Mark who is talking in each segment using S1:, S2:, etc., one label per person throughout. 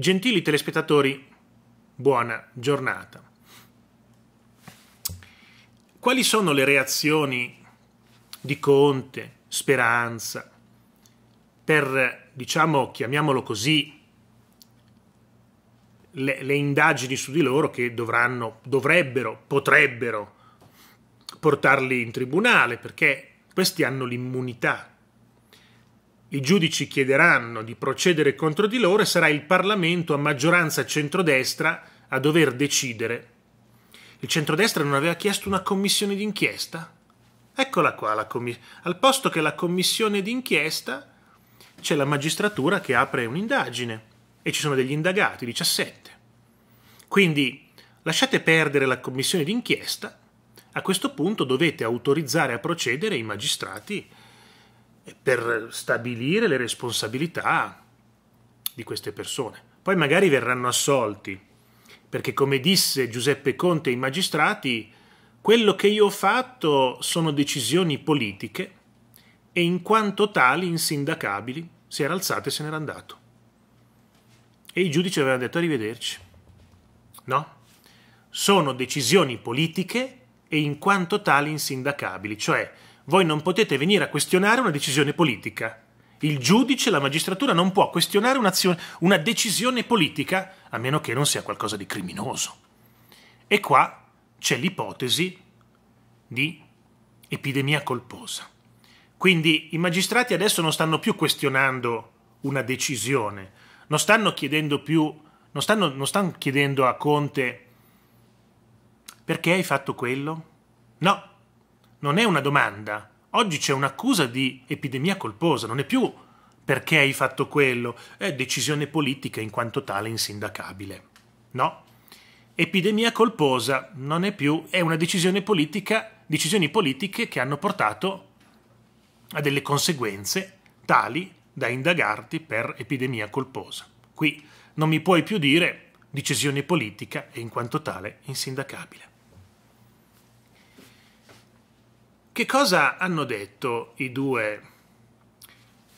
S1: Gentili telespettatori, buona giornata. Quali sono le reazioni di Conte, Speranza, per, diciamo, chiamiamolo così, le, le indagini su di loro che dovranno, dovrebbero, potrebbero portarli in tribunale perché questi hanno l'immunità i giudici chiederanno di procedere contro di loro e sarà il Parlamento a maggioranza centrodestra a dover decidere. Il centrodestra non aveva chiesto una commissione d'inchiesta? Eccola qua, la commissione. al posto che la commissione d'inchiesta c'è la magistratura che apre un'indagine e ci sono degli indagati, 17. Quindi lasciate perdere la commissione d'inchiesta, a questo punto dovete autorizzare a procedere i magistrati per stabilire le responsabilità di queste persone. Poi magari verranno assolti, perché come disse Giuseppe Conte ai magistrati, quello che io ho fatto sono decisioni politiche e in quanto tali insindacabili si era alzato e se n'era andato. E i giudici avevano detto arrivederci. No? Sono decisioni politiche e in quanto tali insindacabili, cioè voi non potete venire a questionare una decisione politica. Il giudice, la magistratura non può questionare una decisione politica a meno che non sia qualcosa di criminoso. E qua c'è l'ipotesi di epidemia colposa. Quindi i magistrati adesso non stanno più questionando una decisione, non stanno chiedendo più, non stanno, non stanno chiedendo a Conte perché hai fatto quello? No, non è una domanda. Oggi c'è un'accusa di epidemia colposa, non è più perché hai fatto quello, è decisione politica in quanto tale insindacabile. No. Epidemia colposa non è più, è una decisione politica, decisioni politiche che hanno portato a delle conseguenze tali da indagarti per epidemia colposa. Qui non mi puoi più dire decisione politica e in quanto tale insindacabile. Che cosa hanno detto i due?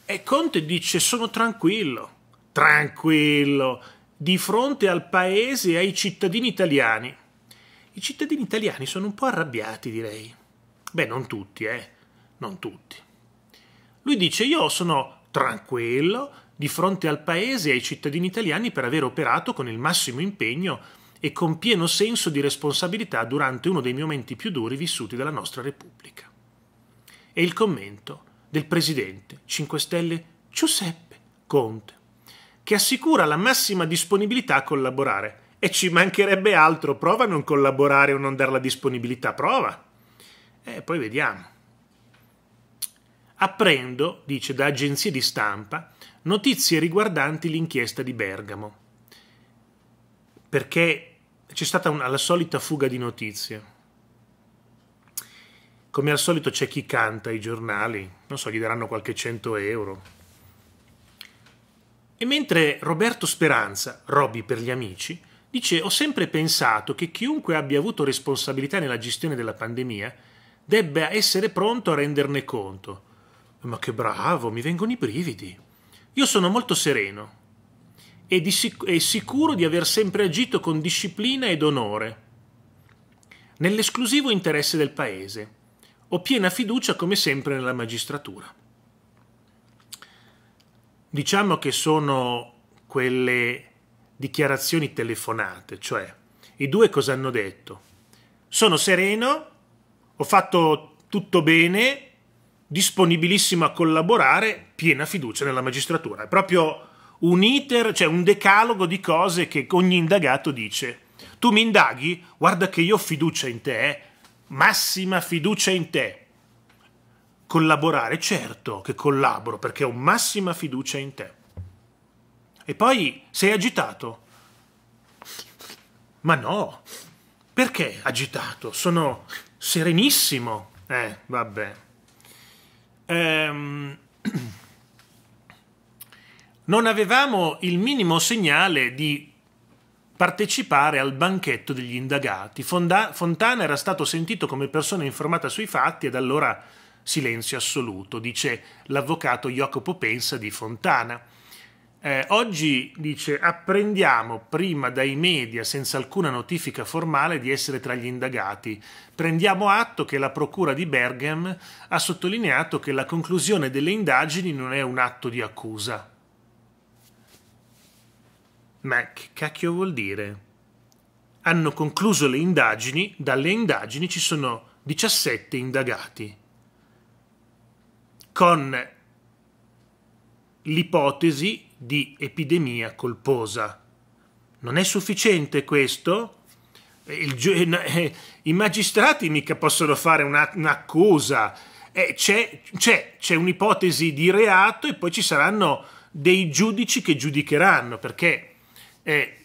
S1: E Conte dice sono tranquillo, tranquillo, di fronte al paese e ai cittadini italiani. I cittadini italiani sono un po' arrabbiati, direi. Beh, non tutti, eh, non tutti. Lui dice io sono tranquillo di fronte al paese e ai cittadini italiani per aver operato con il massimo impegno e con pieno senso di responsabilità durante uno dei momenti più duri vissuti dalla nostra Repubblica. E il commento del presidente 5 Stelle Giuseppe Conte, che assicura la massima disponibilità a collaborare. E ci mancherebbe altro, prova a non collaborare o non dare la disponibilità, prova. E poi vediamo. Apprendo, dice da agenzie di stampa, notizie riguardanti l'inchiesta di Bergamo. Perché c'è stata una, la solita fuga di notizie. Come al solito c'è chi canta i giornali, non so, gli daranno qualche cento euro. E mentre Roberto Speranza, Robby per gli amici, dice ho sempre pensato che chiunque abbia avuto responsabilità nella gestione della pandemia debba essere pronto a renderne conto. Ma che bravo, mi vengono i brividi. Io sono molto sereno, e, di, e sicuro di aver sempre agito con disciplina ed onore, nell'esclusivo interesse del Paese. Ho piena fiducia come sempre nella magistratura. Diciamo che sono quelle dichiarazioni telefonate, cioè i due cosa hanno detto? Sono sereno, ho fatto tutto bene, disponibilissimo a collaborare, piena fiducia nella magistratura. È proprio un iter, cioè un decalogo di cose che ogni indagato dice. Tu mi indaghi? Guarda che io ho fiducia in te, eh? massima fiducia in te. Collaborare, certo che collaboro perché ho massima fiducia in te. E poi sei agitato. Ma no, perché agitato? Sono serenissimo. Eh, vabbè. Ehm, non avevamo il minimo segnale di partecipare al banchetto degli indagati. Fonda Fontana era stato sentito come persona informata sui fatti ed allora silenzio assoluto, dice l'avvocato Jacopo Pensa di Fontana. Eh, oggi dice apprendiamo prima dai media senza alcuna notifica formale di essere tra gli indagati. Prendiamo atto che la Procura di Berghem ha sottolineato che la conclusione delle indagini non è un atto di accusa. Ma che cacchio vuol dire? Hanno concluso le indagini, dalle indagini ci sono 17 indagati, con l'ipotesi di epidemia colposa. Non è sufficiente questo? Il, eh, eh, I magistrati mica possono fare un'accusa. Eh, c'è, un'ipotesi di reato e poi ci saranno dei giudici che giudicheranno perché eh,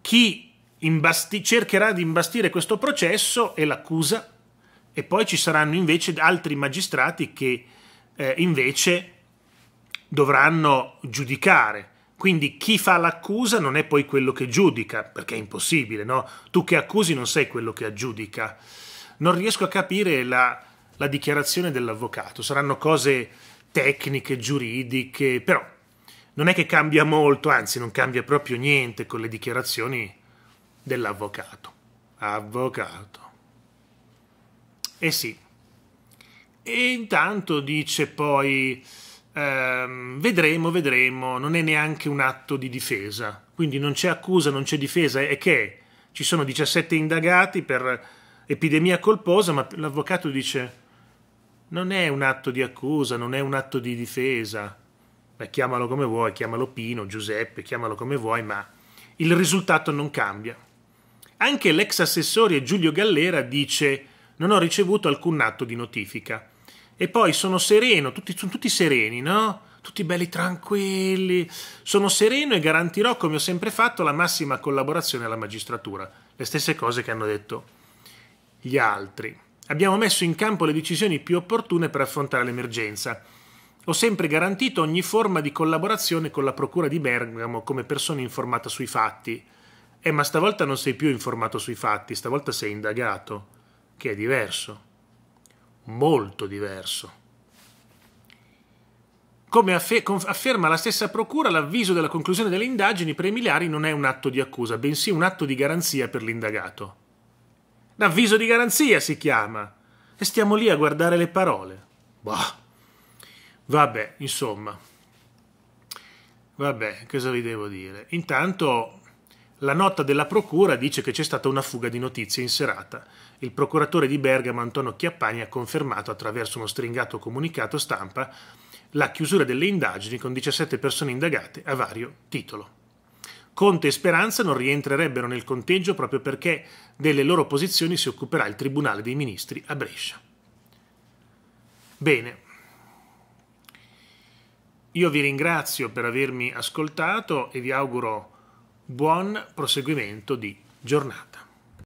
S1: chi imbasti- cercherà di imbastire questo processo è l'accusa e poi ci saranno invece altri magistrati che eh, invece dovranno giudicare. Quindi chi fa l'accusa non è poi quello che giudica, perché è impossibile, no? Tu che accusi non sei quello che aggiudica. Non riesco a capire la, la dichiarazione dell'avvocato, saranno cose tecniche, giuridiche, però non è che cambia molto, anzi non cambia proprio niente con le dichiarazioni dell'avvocato. Avvocato. Eh sì. E intanto dice poi, ehm, vedremo, vedremo, non è neanche un atto di difesa, quindi non c'è accusa, non c'è difesa, e che ci sono 17 indagati per epidemia colposa, ma l'avvocato dice non è un atto di accusa, non è un atto di difesa eh, chiamalo come vuoi, chiamalo Pino, Giuseppe, chiamalo come vuoi, ma il risultato non cambia. Anche l'ex assessore Giulio Gallera dice non ho ricevuto alcun atto di notifica. E poi sono sereno, tutti, sono tutti sereni, no? Tutti belli tranquilli. Sono sereno e garantirò, come ho sempre fatto, la massima collaborazione alla magistratura. Le stesse cose che hanno detto gli altri. Abbiamo messo in campo le decisioni più opportune per affrontare l'emergenza ho sempre garantito ogni forma di collaborazione con la Procura di Bergamo come persona informata sui fatti. Eh, ma stavolta non sei più informato sui fatti, stavolta sei indagato, che è diverso. Molto diverso. Come afferma la stessa Procura, l'avviso della conclusione delle indagini preliminari non è un atto di accusa, bensì un atto di garanzia per l'indagato. L'avviso di garanzia si chiama. E stiamo lì a guardare le parole. Bah! Vabbè, insomma, vabbè, cosa vi devo dire? Intanto la nota della procura dice che c'è stata una fuga di notizie in serata. Il procuratore di Bergamo Antonio Chiappani ha confermato attraverso uno stringato comunicato stampa la chiusura delle indagini con 17 persone indagate a vario titolo. Conte e Speranza non rientrerebbero nel conteggio proprio perché delle loro posizioni si occuperà il Tribunale dei Ministri a Brescia. Bene, io vi ringrazio per avermi ascoltato e vi auguro buon proseguimento di giornata.